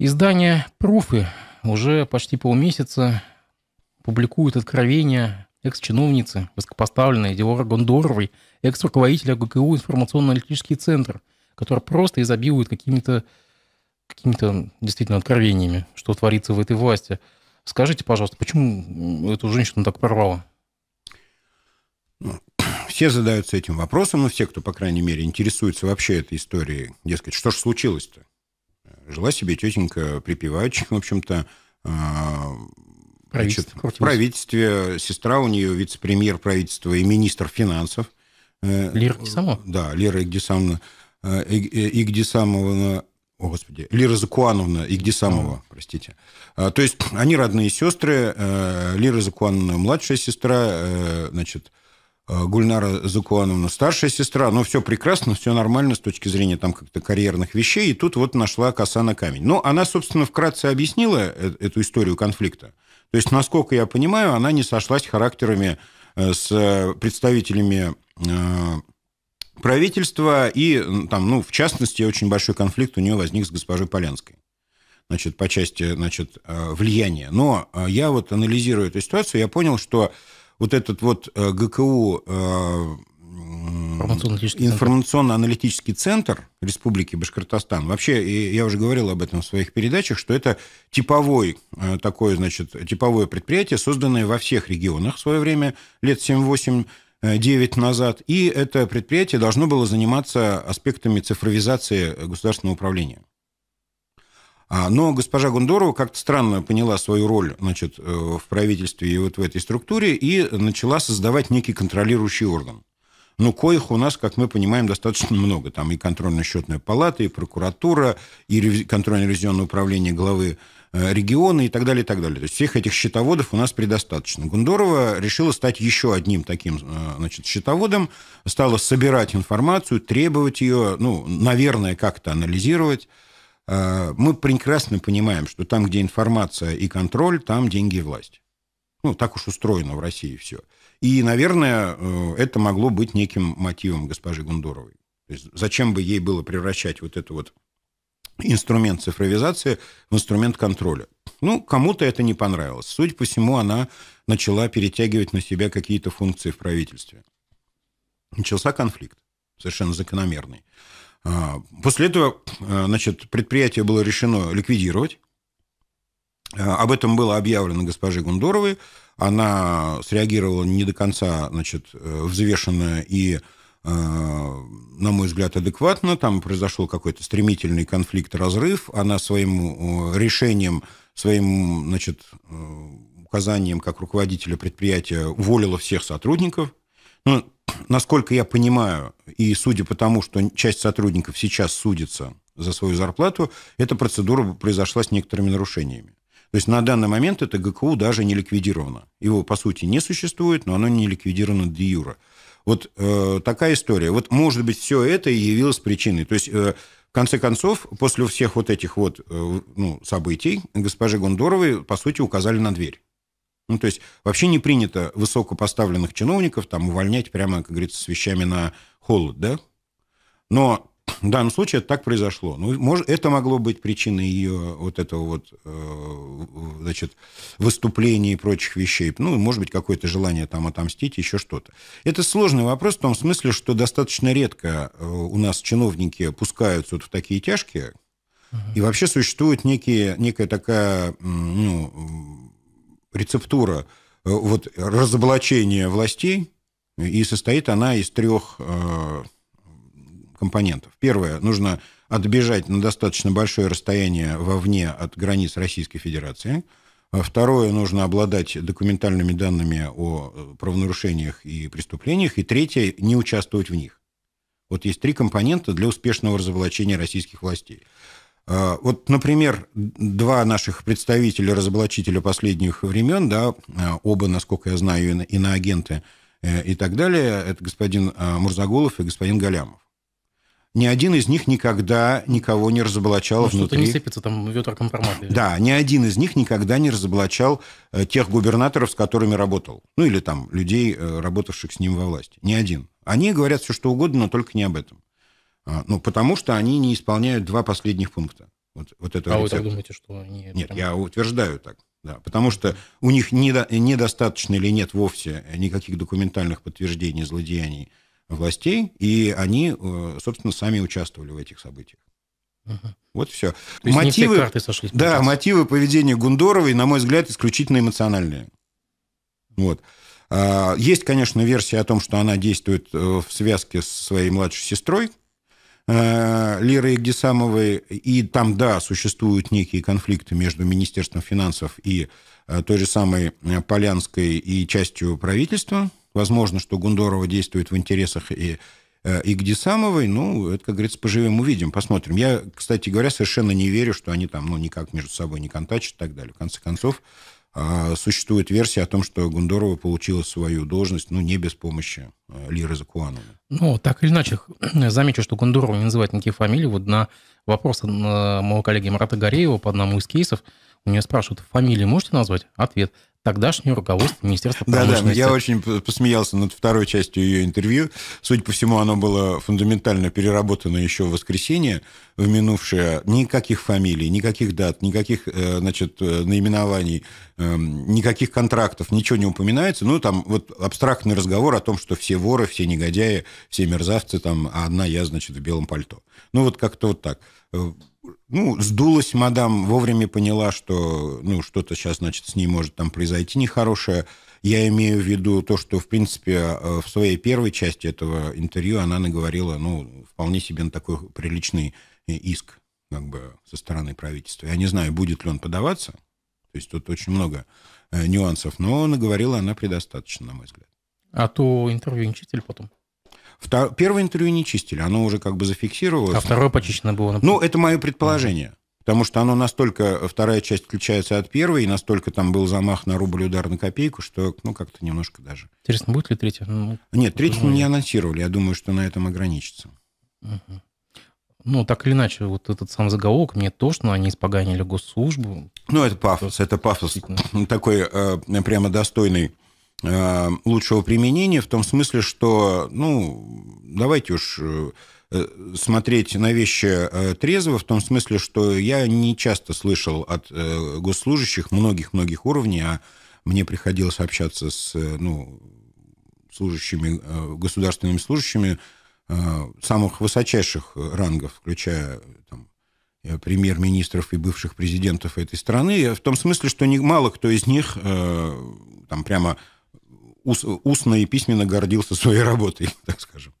Издание «Пруфы» уже почти полмесяца публикует откровения экс-чиновницы, высокопоставленной Диора Гондоровой, экс-руководителя ГКУ «Информационно-аналитический центр», который просто изобилует какими-то какими-то действительно откровениями, что творится в этой власти. Скажите, пожалуйста, почему эту женщину так порвало? Ну, все задаются этим вопросом, но ну, все, кто, по крайней мере, интересуется вообще этой историей, дескать, что же случилось-то? Жила себе тетенька припеваючи, в общем-то, а, Правительство, значит, в правительстве. Сестра у нее вице-премьер правительства и министр финансов. Э, Лера Гдисамова? Да, Лера Игдисамовна. Э, Игдисамовна о, Господи, Лира Закуановна и Гдисамова, простите. А, то есть они родные сестры. Э, Лира Закуановна младшая сестра, значит, Э, Гульнара Закуановна, старшая сестра, но ну, все прекрасно, все нормально с точки зрения там как-то карьерных вещей, и тут вот нашла коса на камень. Но ну, она, собственно, вкратце объяснила э, эту историю конфликта. То есть, насколько я понимаю, она не сошлась характерами э, с представителями правительства, и там, ну, в частности, очень большой конфликт у нее возник с госпожой Полянской значит, по части значит, влияния. Но я вот анализирую эту ситуацию, я понял, что вот этот вот э, ГКУ э, информационно-аналитический центр Республики Башкортостан. Вообще, я уже говорил об этом в своих передачах, что это типовой, э, такое, значит, типовое предприятие, созданное во всех регионах в свое время, лет 7-8 9 назад, и это предприятие должно было заниматься аспектами цифровизации государственного управления. А, но госпожа Гундорова как-то странно поняла свою роль значит, э, в правительстве и вот в этой структуре и начала создавать некий контролирующий орган. Но ну, коих у нас, как мы понимаем, достаточно много. Там и контрольно-счетная палата, и прокуратура, и контрольно-ревизионное управление главы э, региона и так далее, и так далее. То есть всех этих счетоводов у нас предостаточно. Гундорова решила стать еще одним таким э, значит, счетоводом, стала собирать информацию, требовать ее, ну, наверное, как-то анализировать, Э, мы прекрасно понимаем, что там, где информация и контроль, там деньги и власть. Ну, так уж устроено в России все. И, наверное, э, это могло быть неким мотивом госпожи Гундоровой. То есть зачем бы ей было превращать вот этот вот инструмент цифровизации в инструмент контроля. Ну, кому-то это не понравилось. Суть по всему, она начала перетягивать на себя какие-то функции в правительстве. Начался конфликт, совершенно закономерный. А, после этого а, значит, предприятие было решено ликвидировать. А, об этом было объявлено госпоже Гундоровой. Она среагировала не до конца значит, э, взвешенно и на мой взгляд, адекватно. Там произошел какой-то стремительный конфликт, разрыв. Она своим э, решением, своим значит, э, указанием как руководителя предприятия уволила всех сотрудников. Ну, насколько я понимаю, и судя по тому, что часть сотрудников сейчас судится за свою зарплату, эта процедура произошла с некоторыми нарушениями. То есть на данный момент это ГКУ даже не ликвидировано. Его, по сути, не существует, но оно не ликвидировано де юра. Вот э, такая история. Вот, может быть, все это и явилось причиной. То есть, э, в конце концов, после всех вот этих вот э, ну, событий госпожи Гондоровой, по сути, указали на дверь. Ну, то есть вообще не принято высокопоставленных чиновников там увольнять прямо, как говорится, с вещами на холод, да? Но в данном случае это так произошло. Ну, может, это могло быть причиной ее вот этого вот, э, значит, выступления и прочих вещей. Ну, может быть, какое-то желание там отомстить, еще что-то. Это сложный вопрос в том смысле, что достаточно редко э, у нас чиновники пускаются вот в такие тяжкие. Uh И вообще существует некие, некая такая, ну, рецептура э, вот, разоблачения властей, и состоит она из трех э, компонентов. Первое, нужно отбежать на достаточно большое расстояние вовне от границ Российской Федерации. А второе, нужно обладать документальными данными о э, правонарушениях и преступлениях. И третье, не участвовать в них. Вот есть три компонента для успешного разоблачения российских властей. А, вот, например, два наших представителя-разоблачителя последних времен, да, а, оба, насколько я знаю, иноагенты э, и так далее, это господин а, Мурзагулов и господин Галямов. Ни один из них никогда никого не разоблачал ну, внутри... Что-то не сыпется там ведра компромата. Да, ни один из них никогда не разоблачал э, тех губернаторов, с которыми работал. Ну, или там людей, э, работавших с ним во власти. Ни один. Они говорят все, что угодно, но только не об этом. А, ну, потому что они не исполняют два последних пункта. Вот, вот этого а рецепта. вы так думаете, что они... Нет, я утверждаю так. Да, потому что у них недостаточно или нет вовсе никаких документальных подтверждений злодеяний властей, и они, э, собственно, сами участвовали в этих событиях. Угу. Вот все. То мотивы, все карты сошлись. Да, мотивы поведения Гундоровой, на мой взгляд, исключительно эмоциональные. Вот. А, есть, конечно, версия о том, что она действует э, в связке со своей младшей сестрой, Э, Леры Егдисамовой и там, да, существуют некие конфликты между Министерством финансов и э, той же самой э, Полянской и частью правительства. Возможно, что Гундорова действует в интересах и и ну, это, как говорится, поживем, увидим, посмотрим. Я, кстати говоря, совершенно не верю, что они там, ну, никак между собой не контачат и так далее. В конце концов, а существует версия о том, что Гундорова получила свою должность, ну, не без помощи э, Лиры Закуановой. Ну, так или иначе, замечу, что Гундорова не называет никакие фамилии. Вот на вопрос э, моего коллеги Марата Гореева по одному из кейсов у меня спрашивают, фамилии можете назвать? Ответ тогдашнее руководство Министерства промышленности. Да, да, я очень посмеялся над второй частью ее интервью. Судя по всему, оно было фундаментально переработано еще в воскресенье, в минувшее. Никаких фамилий, никаких дат, никаких э, значит, э, наименований, эм, никаких контрактов, ничего не упоминается. Ну, там вот абстрактный разговор о том, что все воры, все негодяи, все мерзавцы, там, а одна я, значит, в белом пальто. Ну, вот как-то вот так э, ну, сдулась мадам, вовремя поняла, что, ну, что-то сейчас, значит, с ней может там произойти нехорошее. Я имею в виду то, что, в принципе, э, в своей первой части этого интервью она наговорила, ну, вполне себе на такой приличный э, иск, как бы, со стороны правительства. Я не знаю, будет ли он подаваться, то есть тут очень много э, нюансов, но наговорила она предостаточно, на мой взгляд. А то интервью не читали потом. Втор... Первое интервью не чистили, оно уже как бы зафиксировалось. А второе почищено было? Например. Ну, это мое предположение. Потому что оно настолько, вторая часть отличается от первой, и настолько там был замах на рубль, удар на копейку, что, ну, как-то немножко даже. Интересно, будет ли третья? Ну, Нет, третью не анонсировали. Я думаю, что на этом ограничится. Угу. Ну, так или иначе, вот этот сам заголовок, мне то, что они испоганили госслужбу. Ну, это пафос, это пафос такой э, прямо достойный Э, лучшего применения в том смысле, что, ну, давайте уж э, э, смотреть на вещи трезво, в том смысле, что я не часто слышал от госслужащих многих-многих уровней, а мне приходилось общаться с ну, служащими, государственными служащими самых высочайших рангов, включая там, премьер-министров и бывших президентов этой страны, в том смысле, что мало кто из них там прямо ус, устно и письменно гордился своей работой, так скажем.